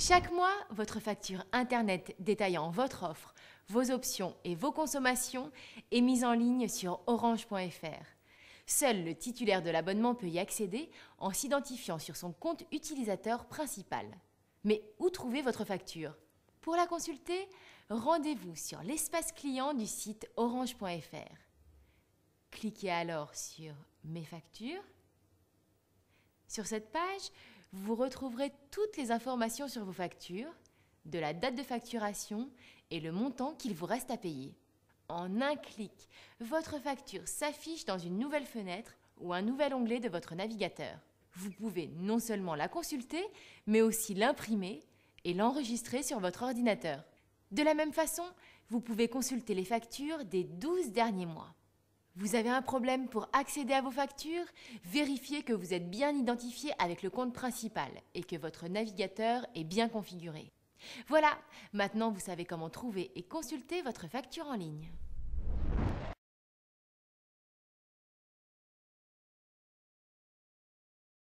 Chaque mois, votre facture Internet détaillant votre offre, vos options et vos consommations est mise en ligne sur orange.fr. Seul le titulaire de l'abonnement peut y accéder en s'identifiant sur son compte utilisateur principal. Mais où trouver votre facture Pour la consulter, rendez-vous sur l'espace client du site orange.fr. Cliquez alors sur Mes factures. Sur cette page, vous retrouverez toutes les informations sur vos factures, de la date de facturation et le montant qu'il vous reste à payer. En un clic, votre facture s'affiche dans une nouvelle fenêtre ou un nouvel onglet de votre navigateur. Vous pouvez non seulement la consulter, mais aussi l'imprimer et l'enregistrer sur votre ordinateur. De la même façon, vous pouvez consulter les factures des 12 derniers mois. Vous avez un problème pour accéder à vos factures Vérifiez que vous êtes bien identifié avec le compte principal et que votre navigateur est bien configuré. Voilà, maintenant vous savez comment trouver et consulter votre facture en ligne.